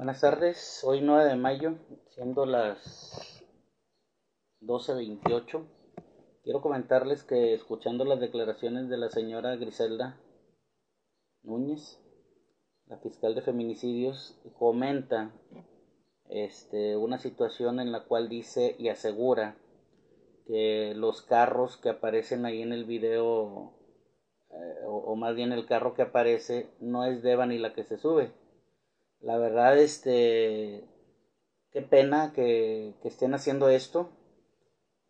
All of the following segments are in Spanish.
Buenas tardes, hoy 9 de mayo, siendo las 12.28. Quiero comentarles que escuchando las declaraciones de la señora Griselda Núñez, la fiscal de feminicidios, comenta este, una situación en la cual dice y asegura que los carros que aparecen ahí en el video, eh, o, más bien el carro que aparece, no es ni la que se sube la verdad, este, qué pena que, que estén haciendo esto.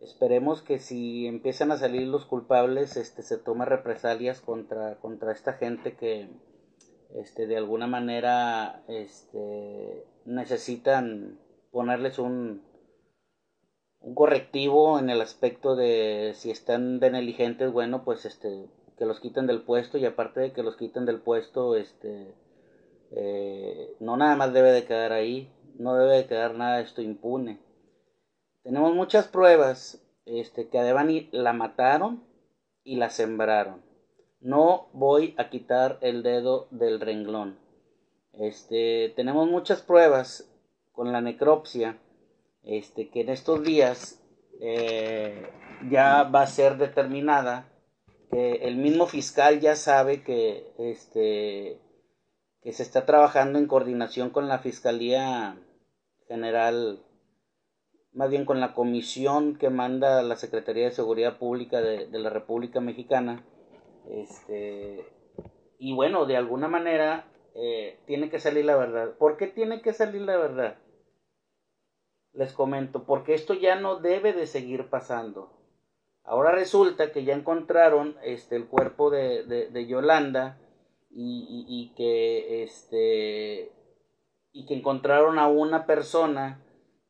Esperemos que si empiezan a salir los culpables, este, se tome represalias contra, contra esta gente que, este, de alguna manera, este, necesitan ponerles un, un correctivo en el aspecto de si están negligentes bueno, pues este que los quiten del puesto y aparte de que los quiten del puesto, este eh, no nada más debe de quedar ahí, no debe de quedar nada de esto impune. Tenemos muchas pruebas este, que a Devani la mataron y la sembraron. No voy a quitar el dedo del renglón. Este, tenemos muchas pruebas con la necropsia este, que en estos días eh, ya va a ser determinada. que el mismo fiscal ya sabe que este, que se está trabajando en coordinación con la Fiscalía General, más bien con la comisión que manda la Secretaría de Seguridad Pública de, la República Mexicana. Este, y bueno, de alguna manera eh, tiene que salir la verdad. ¿Por qué tiene que salir la verdad? Les comento, porque esto ya no debe de seguir pasando. Ahora resulta que ya encontraron este, el cuerpo de, de Yolanda y, y, que este y que encontraron a una persona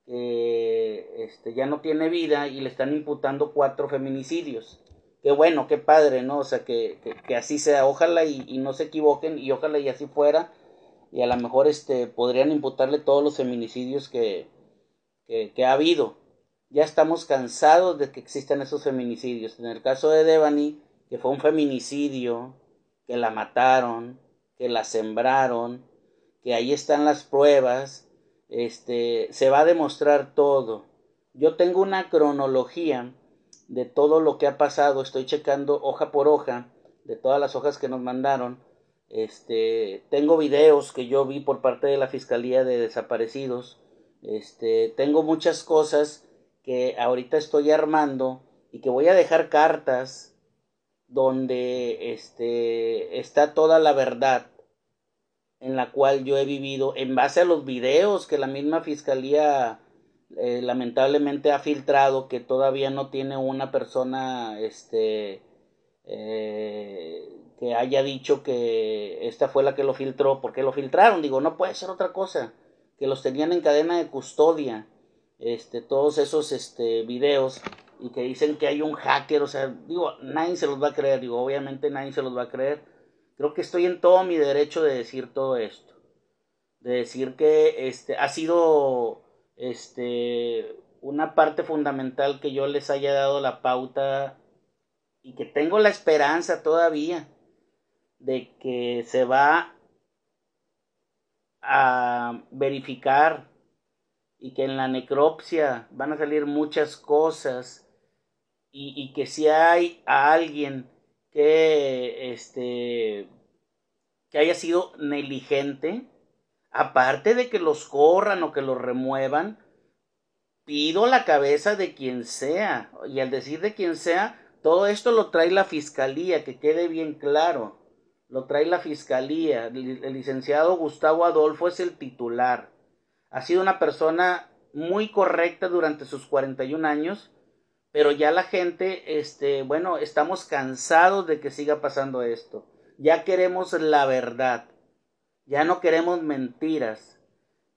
que este, ya no tiene vida y le están imputando cuatro feminicidios. Qué bueno, qué padre, ¿no? O sea, que, que, así sea, ojalá y, y, no se equivoquen y ojalá y así fuera. Y a lo mejor este, podrían imputarle todos los feminicidios que, que, que ha habido. Ya estamos cansados de que existan esos feminicidios. En el caso de Devani, que fue un feminicidio, que la mataron, que la sembraron, que ahí están las pruebas, este, se va a demostrar todo. Yo tengo una cronología de todo lo que ha pasado, estoy checando hoja por hoja, de todas las hojas que nos mandaron. Este, tengo videos que yo vi por parte de la Fiscalía de Desaparecidos. Este, tengo muchas cosas que ahorita estoy armando y que voy a dejar cartas donde este, está toda la verdad en la cual yo he vivido en base a los videos que la misma fiscalía eh, lamentablemente ha filtrado que todavía no tiene una persona este eh, que haya dicho que esta fue la que lo filtró porque lo filtraron digo no puede ser otra cosa que los tenían en cadena de custodia este todos esos este videos y que dicen que hay un hacker, o sea, digo, nadie se los va a creer, digo, obviamente nadie se los va a creer. Creo que estoy en todo mi derecho de decir todo esto. De decir que este ha sido este una parte fundamental que yo les haya dado la pauta y que tengo la esperanza todavía de que se va a verificar y que en la necropsia van a salir muchas cosas y, que si hay a alguien que, este, que haya sido negligente, aparte de que los corran o que los remuevan, pido la cabeza de quien sea. Y al decir de quien sea, todo esto lo trae la fiscalía, que quede bien claro. Lo trae la fiscalía. El licenciado Gustavo Adolfo es el titular. Ha sido una persona muy correcta durante sus 41 años pero ya la gente, este, bueno, estamos cansados de que siga pasando esto. Ya queremos la verdad. Ya no queremos mentiras.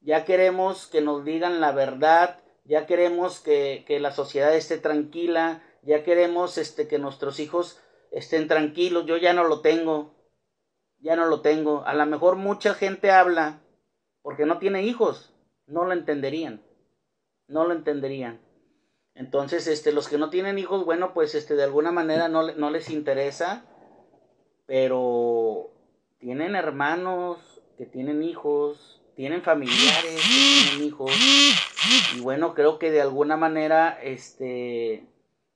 Ya queremos que nos digan la verdad. Ya queremos que, la sociedad esté tranquila. Ya queremos este, que nuestros hijos estén tranquilos. Yo ya no lo tengo. Ya no lo tengo. A lo mejor mucha gente habla porque no tiene hijos. No lo entenderían. No lo entenderían. Entonces, este, los que no tienen hijos, bueno, pues este, de alguna manera no, no les interesa, pero tienen hermanos que tienen hijos, tienen familiares que tienen hijos, y bueno, creo que de alguna manera, este,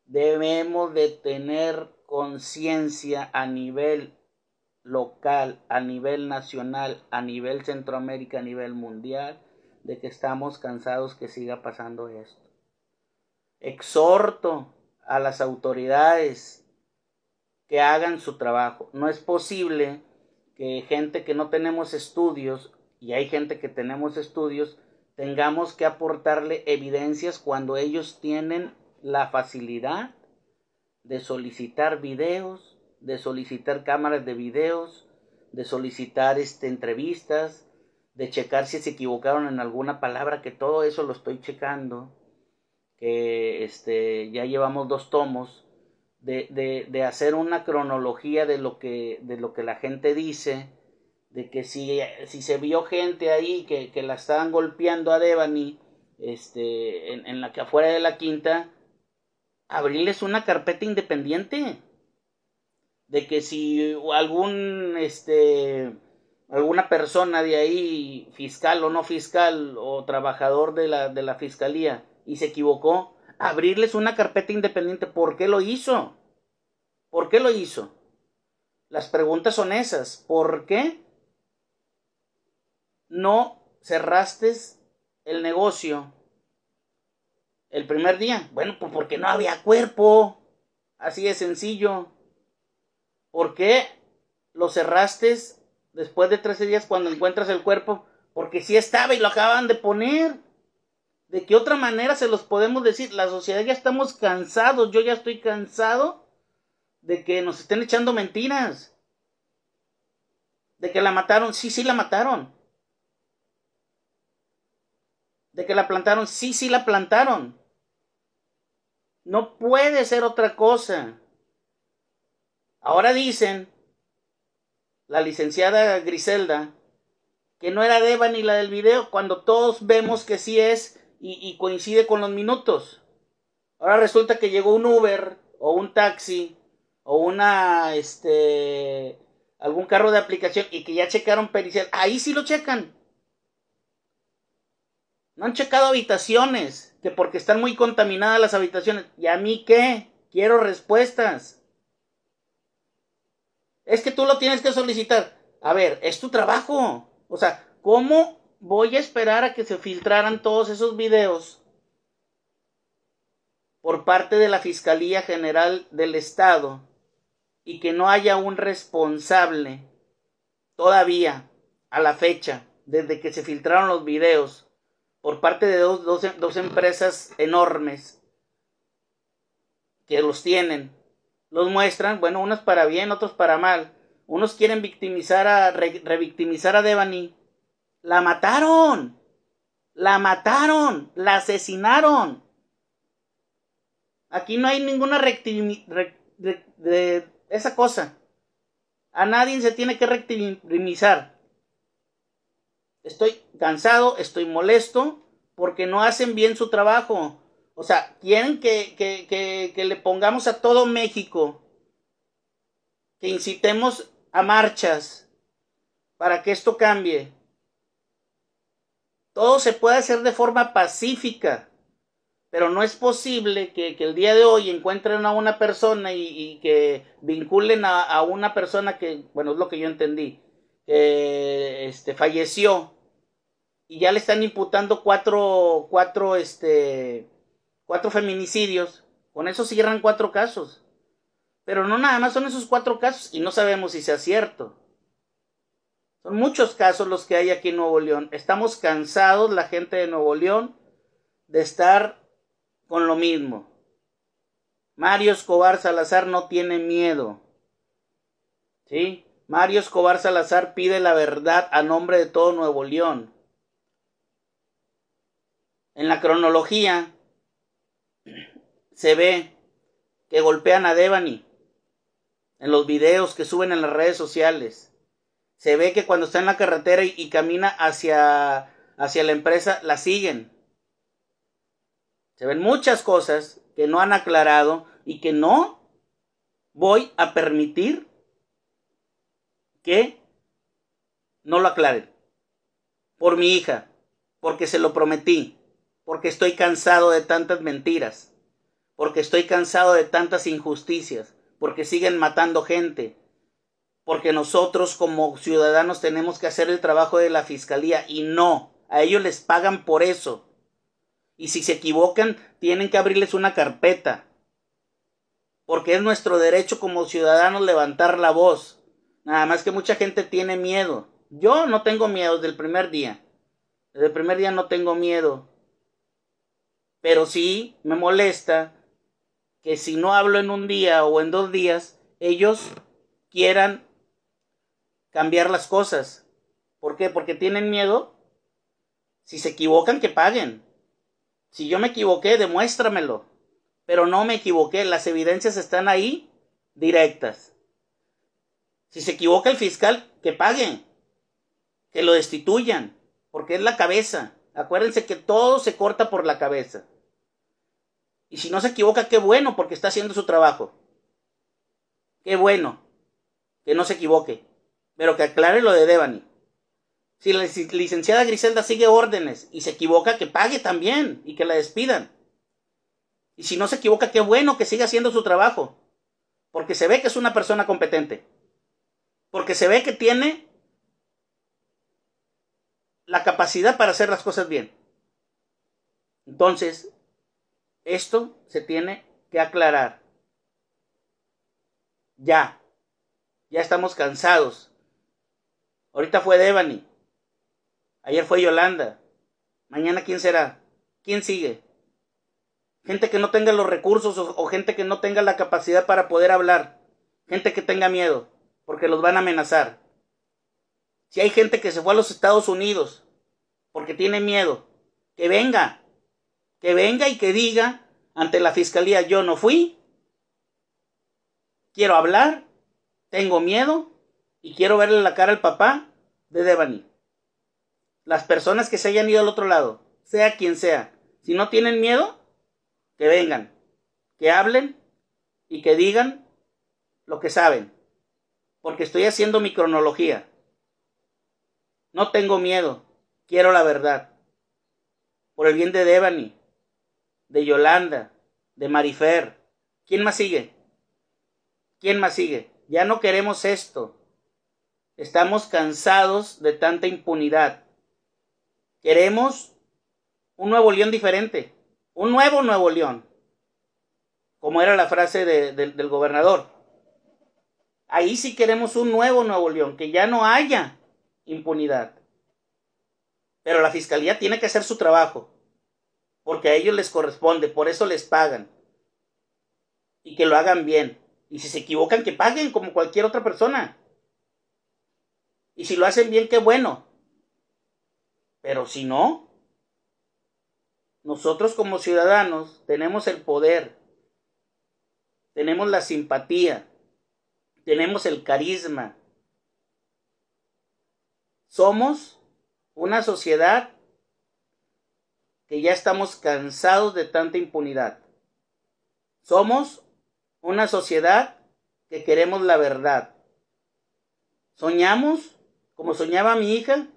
debemos de tener conciencia a nivel local, a nivel nacional, a nivel Centroamérica, a nivel mundial, de que estamos cansados que siga pasando esto. Exhorto a las autoridades que hagan su trabajo. No es posible que gente que no tenemos estudios, y hay gente que tenemos estudios, tengamos que aportarle evidencias cuando ellos tienen la facilidad de solicitar videos, de solicitar cámaras de videos, de solicitar este, entrevistas, de checar si se equivocaron en alguna palabra, que todo eso lo estoy checando que este, ya llevamos dos tomos, de, hacer una cronología de lo que, de lo que la gente dice, de que si, si se vio gente ahí que, la estaban golpeando a Devani, este, en, en, la que afuera de la quinta, abrirles una carpeta independiente. De que si algún, este, alguna persona de ahí, fiscal o no fiscal, o trabajador de la, de la fiscalía, y se equivocó. Abrirles una carpeta independiente, ¿por qué lo hizo? ¿Por qué lo hizo? Las preguntas son esas. ¿Por qué no cerraste el negocio el primer día? Bueno, pues porque no había cuerpo. Así de sencillo. ¿Por qué lo cerraste después de 13 días cuando encuentras el cuerpo? Porque sí estaba y lo acaban de poner. ¿De qué otra manera se los podemos decir? La sociedad ya estamos cansados, yo ya estoy cansado de que nos estén echando mentiras. De que la mataron, sí, sí la mataron. De que la plantaron, sí, sí la plantaron. No puede ser otra cosa. Ahora dicen, la licenciada Griselda, que no era Deva ni la del video, cuando todos vemos que sí es y, coincide con los minutos. Ahora resulta que llegó un Uber o un taxi o una este algún carro de aplicación y que ya checaron pericial, ahí sí lo checan. No han checado habitaciones, que porque están muy contaminadas las habitaciones. ¿Y a mí qué? Quiero respuestas. Es que tú lo tienes que solicitar. A ver, es tu trabajo. O sea, ¿cómo voy a esperar a que se filtraran todos esos videos por parte de la Fiscalía General del Estado y que no haya un responsable todavía a la fecha, desde que se filtraron los videos por parte de dos, empresas enormes que los tienen, los muestran, bueno, unos para bien, otros para mal. Unos quieren victimizar a, revictimizar a Devani la mataron. La mataron. La asesinaron. Aquí no hay ninguna recti de, esa cosa. A nadie se tiene que rectimizar. Estoy cansado, estoy molesto porque no hacen bien su trabajo. O sea, quieren que, le pongamos a todo México, que incitemos a marchas para que esto cambie. Todo se puede hacer de forma pacífica, pero no es posible que, el día de hoy encuentren a una persona y, que vinculen a, una persona que, bueno, es lo que yo entendí, que este, falleció y ya le están imputando cuatro, cuatro, este, cuatro feminicidios. Con eso cierran cuatro casos. Pero no nada más son esos cuatro casos y no sabemos si sea cierto. Son muchos casos los que hay aquí en Nuevo León. Estamos cansados, la gente de Nuevo León, de estar con lo mismo. Mario Escobar Salazar no tiene miedo. ¿Sí? Mario Escobar Salazar pide la verdad a nombre de todo Nuevo León. En la cronología se ve que golpean a Devani en los videos que suben en las redes sociales. Se ve que cuando está en la carretera y, camina hacia, hacia la empresa, la siguen. Se ven muchas cosas que no han aclarado y que no voy a permitir que no lo aclaren. Por mi hija, porque se lo prometí, porque estoy cansado de tantas mentiras, porque estoy cansado de tantas injusticias, porque siguen matando gente, porque nosotros como ciudadanos tenemos que hacer el trabajo de la fiscalía y no, a ellos les pagan por eso. Y si se equivocan, tienen que abrirles una carpeta. Porque es nuestro derecho como ciudadanos levantar la voz. Nada más que mucha gente tiene miedo. Yo no tengo miedo desde el primer día. Desde el primer día no tengo miedo. Pero sí me molesta que si no hablo en un día o en dos días, ellos quieran cambiar las cosas. ¿Por qué? Porque tienen miedo. Si se equivocan, que paguen. Si yo me equivoqué, demuéstramelo. Pero no me equivoqué, las evidencias están ahí directas. Si se equivoca el fiscal, que paguen, que lo destituyan, porque es la cabeza. Acuérdense que todo se corta por la cabeza. Y si no se equivoca, qué bueno, porque está haciendo su trabajo. Qué bueno que no se equivoque. Pero que aclare lo de Devani. Si la licenciada Griselda sigue órdenes y se equivoca, que pague también y que la despidan. Y si no se equivoca, qué bueno que siga haciendo su trabajo. Porque se ve que es una persona competente. Porque se ve que tiene la capacidad para hacer las cosas bien. Entonces, esto se tiene que aclarar. Ya. Ya estamos cansados Ahorita fue Devani. Ayer fue Yolanda. Mañana quién será? ¿Quién sigue? Gente que no tenga los recursos o, o gente que no tenga la capacidad para poder hablar. Gente que tenga miedo, porque los van a amenazar. Si hay gente que se fue a los Estados Unidos porque tiene miedo, que venga, que venga y que diga ante la fiscalía yo no fui, quiero hablar, tengo miedo y quiero verle la cara al papá de Devani. Las personas que se hayan ido al otro lado, sea quien sea, si no tienen miedo, que vengan, que hablen y que digan lo que saben. Porque estoy haciendo mi cronología. No tengo miedo, quiero la verdad. Por el bien de Devani, de Yolanda, de Marifer. ¿Quién más sigue? ¿Quién más sigue? Ya no queremos esto. Estamos cansados de tanta impunidad. Queremos un Nuevo León diferente, un nuevo Nuevo León, como era la frase del gobernador. Ahí sí queremos un nuevo Nuevo León, que ya no haya impunidad. Pero la fiscalía tiene que hacer su trabajo, porque a ellos les corresponde, por eso les pagan. Y que lo hagan bien. Y si se equivocan, que paguen como cualquier otra persona. Y si lo hacen bien, qué bueno. Pero si no, nosotros como ciudadanos tenemos el poder, tenemos la simpatía, tenemos el carisma. Somos una sociedad que ya estamos cansados de tanta impunidad. Somos una sociedad que queremos la verdad. Soñamos como soñaba mi hija,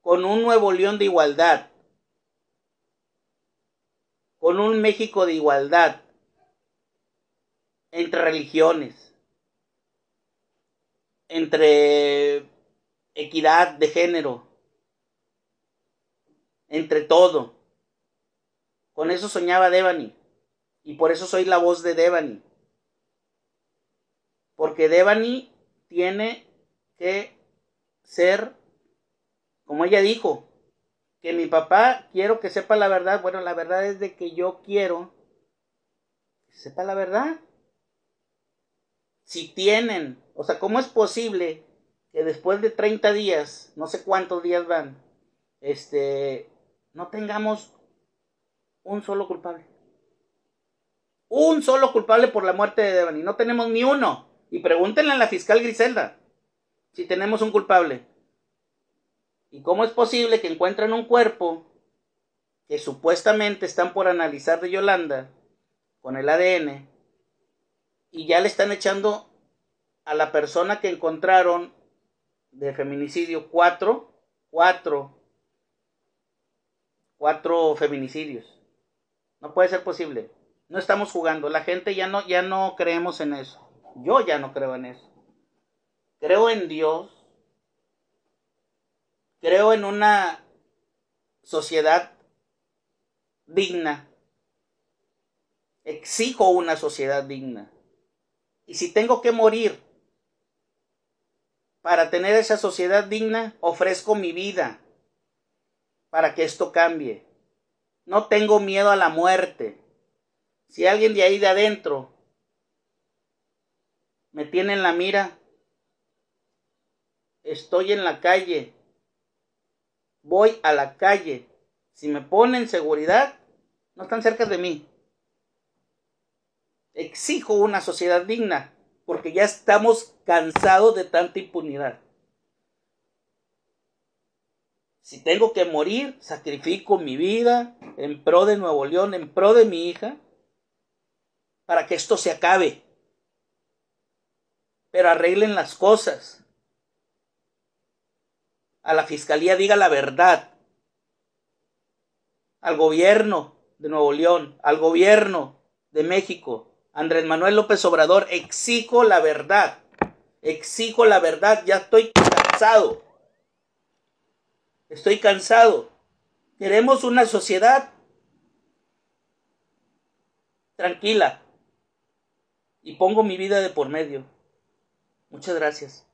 con un Nuevo León de igualdad, con un México de igualdad entre religiones, entre equidad de género, entre todo. Con eso soñaba Devani y por eso soy la voz de Devani. Porque Devani tiene ser, como ella dijo, que mi papá quiero que sepa la verdad. Bueno, la verdad es de que yo quiero que sepa la verdad. Si tienen, o sea, ¿cómo es posible que después de 30 días, no sé cuántos días van, este, no tengamos un solo culpable? Un solo culpable por la muerte de Devani. No tenemos ni uno. Y pregúntenle a la fiscal Griselda si tenemos un culpable? ¿Y cómo es posible que encuentren un cuerpo que supuestamente están por analizar de Yolanda con el ADN y ya le están echando a la persona que encontraron de feminicidio cuatro, cuatro, cuatro feminicidios? No puede ser posible. No estamos jugando. La gente ya no, ya no creemos en eso. Yo ya no creo en eso creo en Dios, creo en una sociedad digna, exijo una sociedad digna. Y si tengo que morir para tener esa sociedad digna, ofrezco mi vida para que esto cambie. No tengo miedo a la muerte. Si alguien de ahí de adentro me tiene en la mira, estoy en la calle. Voy a la calle. Si me ponen seguridad, no están cerca de mí. Exijo una sociedad digna, porque ya estamos cansados de tanta impunidad. Si tengo que morir, sacrifico mi vida en pro de Nuevo León, en pro de mi hija, para que esto se acabe. Pero arreglen las cosas a la fiscalía diga la verdad, al gobierno de Nuevo León, al gobierno de México, Andrés Manuel López Obrador, exijo la verdad, exijo la verdad, ya estoy cansado, estoy cansado. Queremos una sociedad tranquila y pongo mi vida de por medio. Muchas gracias.